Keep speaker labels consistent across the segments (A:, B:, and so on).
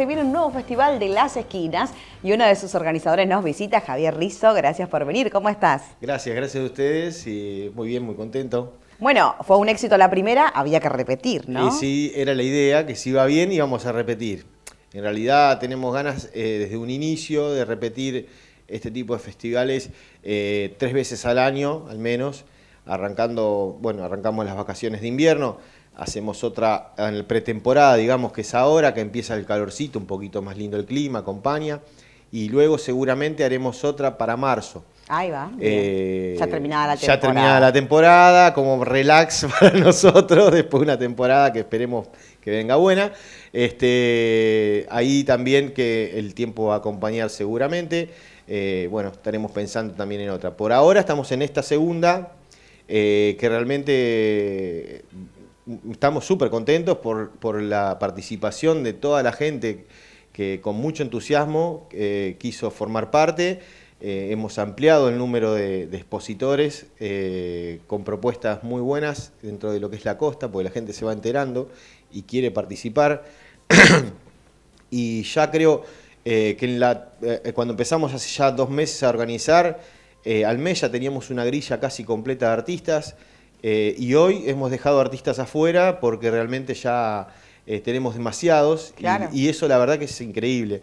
A: Se viene un nuevo festival de las esquinas y uno de sus organizadores nos visita, Javier Rizo. Gracias por venir, ¿cómo estás?
B: Gracias, gracias a ustedes y muy bien, muy contento.
A: Bueno, fue un éxito la primera, había que repetir, ¿no? Y
B: sí, era la idea, que si iba bien íbamos a repetir. En realidad tenemos ganas eh, desde un inicio de repetir este tipo de festivales eh, tres veces al año, al menos, arrancando, bueno, arrancamos las vacaciones de invierno, hacemos otra pretemporada, digamos que es ahora, que empieza el calorcito, un poquito más lindo el clima, acompaña, y luego seguramente haremos otra para marzo. Ahí va. Eh, ya terminada la temporada. Ya terminada la temporada, como relax para nosotros, después de una temporada que esperemos que venga buena. Este, ahí también que el tiempo va a acompañar seguramente. Eh, bueno, estaremos pensando también en otra. Por ahora estamos en esta segunda, eh, que realmente estamos súper contentos por, la participación de toda la gente que con mucho entusiasmo eh, quiso formar parte. Eh, hemos ampliado el número de, expositores eh, con propuestas muy buenas dentro de lo que es la costa, porque la gente se va enterando y quiere participar. y ya creo que en la, cuando empezamos hace ya dos meses a organizar, al mes ya teníamos una grilla casi completa de artistas. Eh, y hoy hemos dejado artistas afuera porque realmente ya eh, tenemos demasiados y, eso la verdad que es increíble.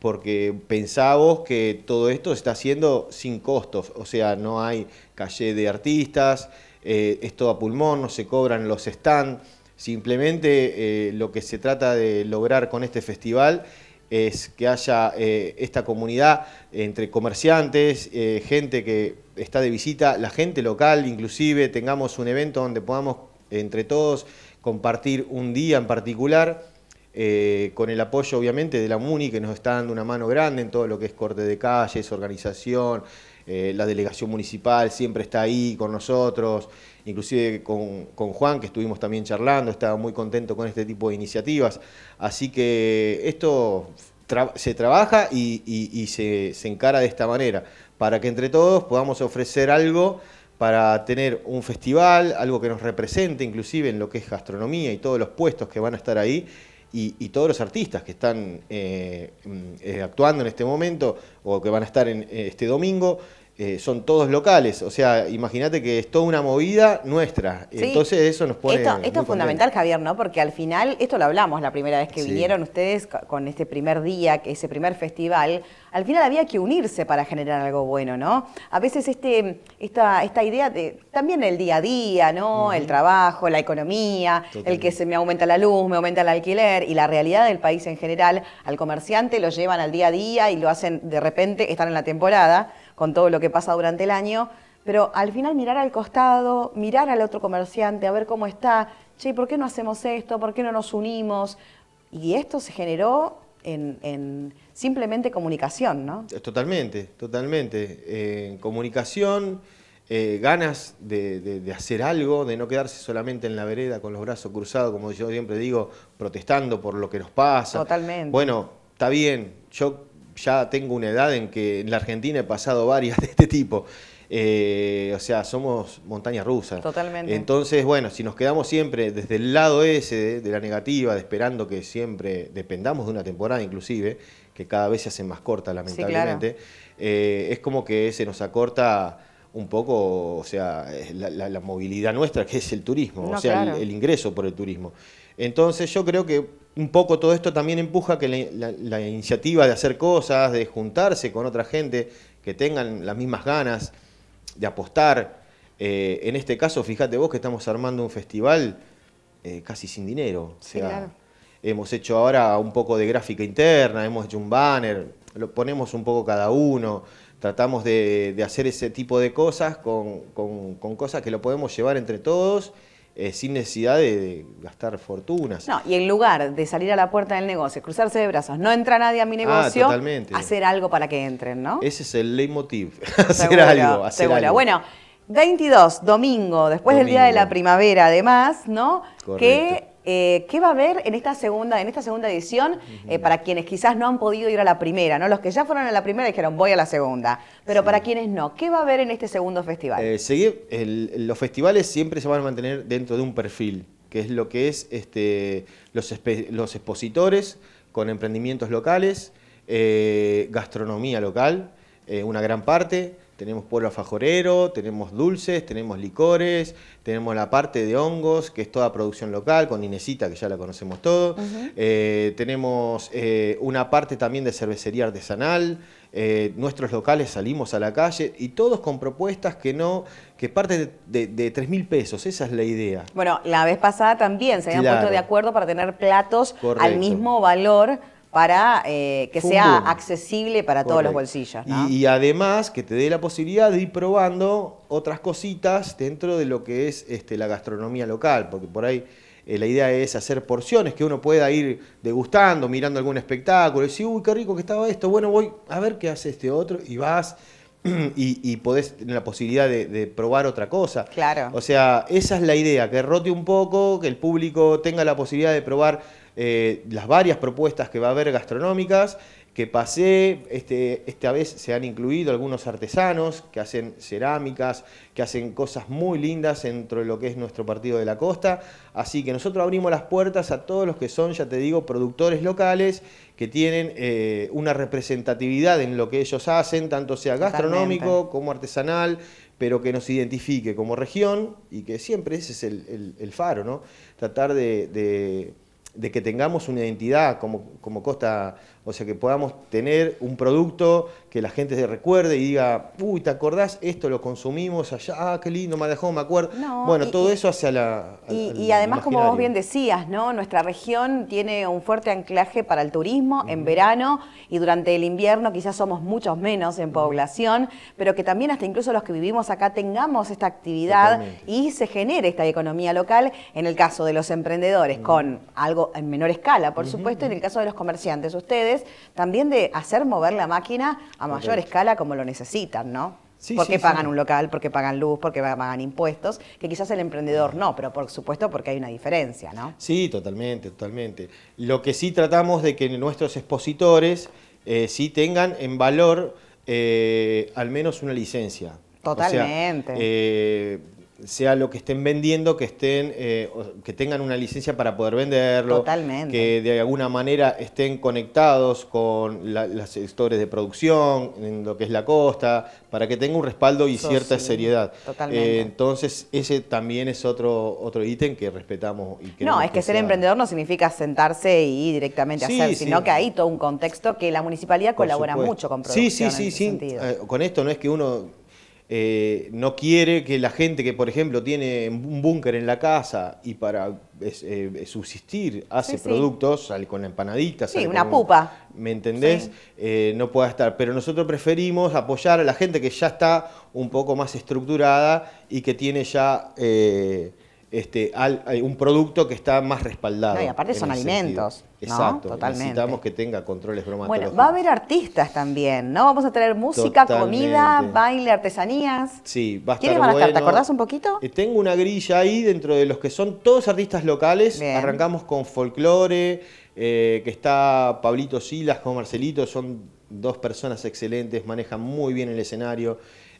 B: Porque pensábamos que todo esto se está haciendo sin costos, o sea, no hay calle de artistas, eh, es todo a pulmón, no se cobran los stands, simplemente lo que se trata de lograr con este festival es que haya eh, esta comunidad entre comerciantes, eh, gente que está de visita, la gente local inclusive, tengamos un evento donde podamos entre todos compartir un día en particular, eh, con el apoyo obviamente de la MUNI que nos está dando una mano grande en todo lo que es corte de calles, organización, eh, la delegación municipal siempre está ahí con nosotros, inclusive con, Juan, que estuvimos también charlando, estaba muy contento con este tipo de iniciativas. Así que esto se trabaja y, se, se encara de esta manera, para que entre todos podamos ofrecer algo para tener un festival, algo que nos represente inclusive en lo que es gastronomía y todos los puestos que van a estar ahí y, todos los artistas que están eh, mm, eh, actuando en este momento o que van a estar en, eh, este domingo, eh, son todos locales. O sea, imagínate que es toda una movida nuestra. Entonces eso nos puede. Esto, esto es fundamental,
A: Javier, ¿no? Porque al final, esto lo hablamos la primera vez que vinieron ustedes con este primer día, ese primer festival, al final había que unirse para generar algo bueno, ¿no? A veces este, esta, esta idea de también el día a día, ¿no? El trabajo, la economía, el que se me aumenta la luz, me aumenta el alquiler y la realidad del país en general, al comerciante lo llevan al día a día y lo hacen de repente, estar en la temporada con todo lo que pasa durante el año, pero al final mirar al costado, mirar al otro comerciante, a ver cómo está, che, ¿por qué no hacemos esto? ¿Por qué no nos unimos? Y esto se generó en, simplemente comunicación, ¿no?
B: Eh, totalmente, totalmente. Eh, comunicación, eh, ganas de, de, hacer algo, de no quedarse solamente en la vereda con los brazos cruzados, como yo siempre digo, protestando por lo que nos pasa.
A: Totalmente. Bueno,
B: está bien, yo ya tengo una edad en que en la Argentina he pasado varias de este tipo. Eh, o sea, somos montañas rusas. Totalmente. Entonces, bueno, si nos quedamos siempre desde el lado ese de, la negativa, de esperando que siempre dependamos de una temporada inclusive, que cada vez se hace más corta lamentablemente, eh, es como que se nos acorta un poco, o sea, eh, la, movilidad nuestra que es el turismo, o sea, el ingreso por el turismo. Entonces yo creo que un poco todo esto también empuja que la, iniciativa de hacer cosas, de juntarse con otra gente que tengan las mismas ganas de apostar. Eh, en este caso, fíjate vos que estamos armando un festival eh, casi sin dinero. Hemos hecho ahora un poco de gráfica interna, hemos hecho un banner, lo ponemos un poco cada uno, tratamos de, hacer ese tipo de cosas con, con cosas que lo podemos llevar entre todos eh, sin necesidad de, gastar fortunas.
A: No, y en lugar de salir a la puerta del negocio, cruzarse de brazos, no entra nadie a mi ah, negocio, hacer algo para que entren, ¿no?
B: Ese es el leitmotiv, hacer algo, hacer algo. Bueno,
A: 22, domingo, después del Día de la Primavera, además, ¿no? Correcto. Eh, ¿Qué va a haber en esta segunda, en esta segunda edición eh, para quienes quizás no han podido ir a la primera? ¿no? Los que ya fueron a la primera dijeron voy a la segunda, pero para quienes no, ¿qué va a haber en este segundo festival?
B: Eh, seguir, los festivales siempre se van a mantener dentro de un perfil, que es lo que es este, los expositores con emprendimientos locales, gastronomía local, una gran parte. Tenemos pueblo fajorero, tenemos dulces, tenemos licores, tenemos la parte de hongos, que es toda producción local, con Inesita, que ya la conocemos todo eh, tenemos eh, una parte también de cervecería artesanal. Eh, nuestros locales salimos a la calle y todos con propuestas que no, que parte de, de, mil pesos, esa es la idea.
A: Bueno, la vez pasada también se habían puesto de acuerdo para tener platos al mismo valor para eh, que sea accesible para todos los bolsillos.
B: Y, además que te dé la posibilidad de ir probando otras cositas dentro de lo que es este, la gastronomía local, porque por ahí eh, la idea es hacer porciones que uno pueda ir degustando, mirando algún espectáculo, y decir, uy, qué rico que estaba esto, bueno, voy a ver qué hace este otro, y vas y, podés tener la posibilidad de, de, probar otra cosa. Claro. O sea, esa es la idea, que rote un poco, que el público tenga la posibilidad de probar eh, las varias propuestas que va a haber gastronómicas que pasé, este, esta vez se han incluido algunos artesanos que hacen cerámicas, que hacen cosas muy lindas dentro de lo que es nuestro partido de la costa, así que nosotros abrimos las puertas a todos los que son, ya te digo, productores locales, que tienen eh, una representatividad en lo que ellos hacen, tanto sea gastronómico como artesanal, pero que nos identifique como región y que siempre ese es el, faro, ¿no? Tratar de de que tengamos una identidad como, costa o sea, que podamos tener un producto que la gente se recuerde y diga, uy, ¿te acordás? Esto lo consumimos allá, ah, qué lindo, me dejó, me acuerdo. bueno, todo eso hacia la... Y, además, como vos bien
A: decías, ¿no? Nuestra región tiene un fuerte anclaje para el turismo en verano y durante el invierno quizás somos muchos menos en población, pero que también hasta incluso los que vivimos acá tengamos esta actividad y se genere esta economía local en el caso de los emprendedores, con algo en menor escala, por supuesto, y en el caso de los comerciantes, ustedes también de hacer mover la máquina a mayor escala como lo necesitan, ¿no? porque pagan un local, porque pagan luz, porque pagan impuestos, que quizás el emprendedor no, pero por supuesto porque hay una diferencia, ¿no?
B: Sí, totalmente, totalmente. Lo que sí tratamos de que nuestros expositores eh, sí tengan en valor eh, al menos una licencia. Totalmente. Eh, sea lo que estén vendiendo, que estén, eh, que tengan una licencia para poder venderlo, Totalmente. que de alguna manera estén conectados con los sectores de producción, en lo que es la costa, para que tenga un respaldo y cierta seriedad. Totalmente. Eh, entonces ese también es otro otro ítem que respetamos y no es que, ser
A: emprendedor no significa sentarse y directamente hacer, sino que hay todo un contexto que la municipalidad colabora mucho con producción. Sí, sí, sí, sí.
B: Eh, con esto no es que uno eh, no quiere que la gente que, por ejemplo, tiene un búnker en la casa y para eh, subsistir hace productos, con empanaditas. Sí, una pupa. ¿Me entendés? Eh, no pueda estar. Pero nosotros preferimos apoyar a la gente que ya está un poco más estructurada y que tiene ya este, al, un producto que está más respaldado. y aparte son alimentos. Exacto, Totalmente. necesitamos que tenga controles bromatológicos. Bueno, va a
A: haber artistas también, ¿no? Vamos a tener música, comida, baile, artesanías.
B: Sí, va a estar ¿Te acordás un poquito? Eh, tengo una grilla ahí dentro de los que son todos artistas locales. Arrancamos con folclore, eh, que está Pablito Silas con Marcelito, son dos personas excelentes, manejan muy bien el escenario.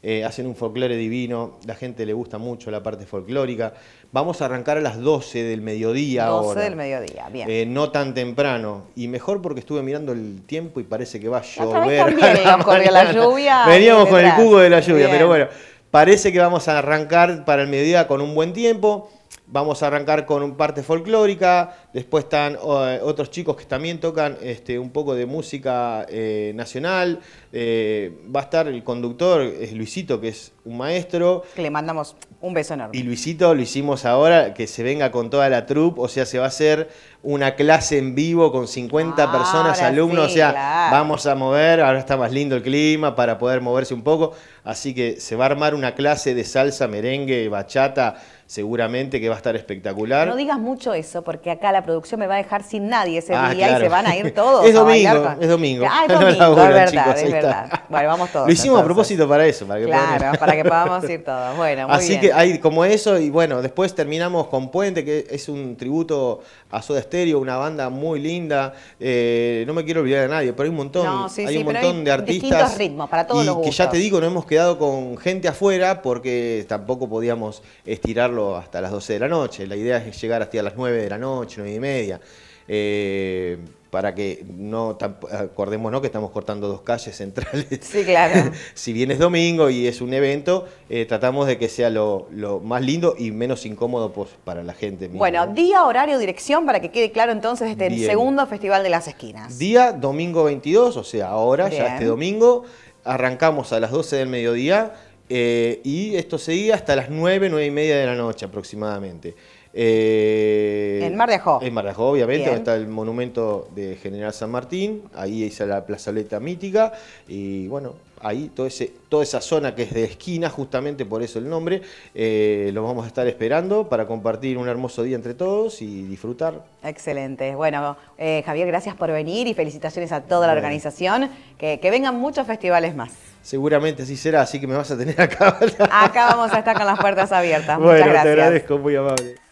B: Eh, hacen un folclore divino, la gente le gusta mucho la parte folclórica. Vamos a arrancar a las 12 del mediodía 12 del
A: mediodía, bien.
B: Eh, no tan temprano, y mejor porque estuve mirando el tiempo y parece que va a ah, llover. Veníamos con la
A: lluvia. Veníamos con el cubo de la lluvia, pero bueno,
B: parece que vamos a arrancar para el mediodía con un buen tiempo. Vamos a arrancar con un parte folclórica, después están eh, otros chicos que también tocan este, un poco de música eh, nacional, eh, va a estar el conductor, es Luisito, que es
A: un maestro. le mandamos un beso enorme.
B: Y Luisito lo hicimos ahora, que se venga con toda la troupe, o sea, se va a hacer una clase en vivo con 50 personas, alumnos, o sea, vamos a mover, ahora está más lindo el clima para poder moverse un poco, así que se va a armar una clase de salsa, merengue, bachata, seguramente que va a estar espectacular. No
A: digas mucho eso, porque acá la producción me va a dejar sin nadie ese ah, día y se van a ir todos. es, domingo, es domingo, Ah, es domingo, es verdad, Bueno, vamos todos. Lo hicimos a
B: propósito para eso, para que Claro, podamos... para que podamos
A: ir todos. Bueno, muy Así que
B: hay como eso, y bueno, después terminamos con Puente, que es un tributo a Soda Stereo, una banda muy linda. Eh, no me quiero olvidar de nadie, pero hay un montón, hay un montón de artistas.
A: ritmos, para todos los gustos. Que ya te digo,
B: no hemos quedado con gente afuera porque tampoco podíamos estirarlo hasta las 12 de noche. La idea es llegar hasta las 9 de la noche, 9 y media. Eh, para que no no que estamos cortando dos calles centrales. Sí, claro. si bien es domingo y es un evento, eh, tratamos de que sea lo, más lindo y menos incómodo pues, para la gente. bueno,
A: día, horario, dirección, para que quede claro entonces este segundo Festival de las Esquinas.
B: Día, domingo 22, o sea, ahora, ya este domingo. Arrancamos a las 12 del mediodía eh, y esto seguía hasta las 9, 9 y media de la noche aproximadamente. Eh, en Mar de Ajó. En Mar de Ajó, obviamente, donde está el monumento de General San Martín. Ahí está la plazoleta mítica. Y bueno, ahí toda esa zona que es de esquina, justamente por eso el nombre, eh, lo vamos a estar esperando para compartir un hermoso día entre todos y disfrutar.
A: Excelente. Bueno, eh, Javier, gracias por venir y felicitaciones a toda la organización. que vengan muchos festivales más.
B: Seguramente así será, así que me vas a tener acá.
A: Acá vamos a estar con las puertas abiertas. Muchas gracias. te agradezco,
B: muy amable.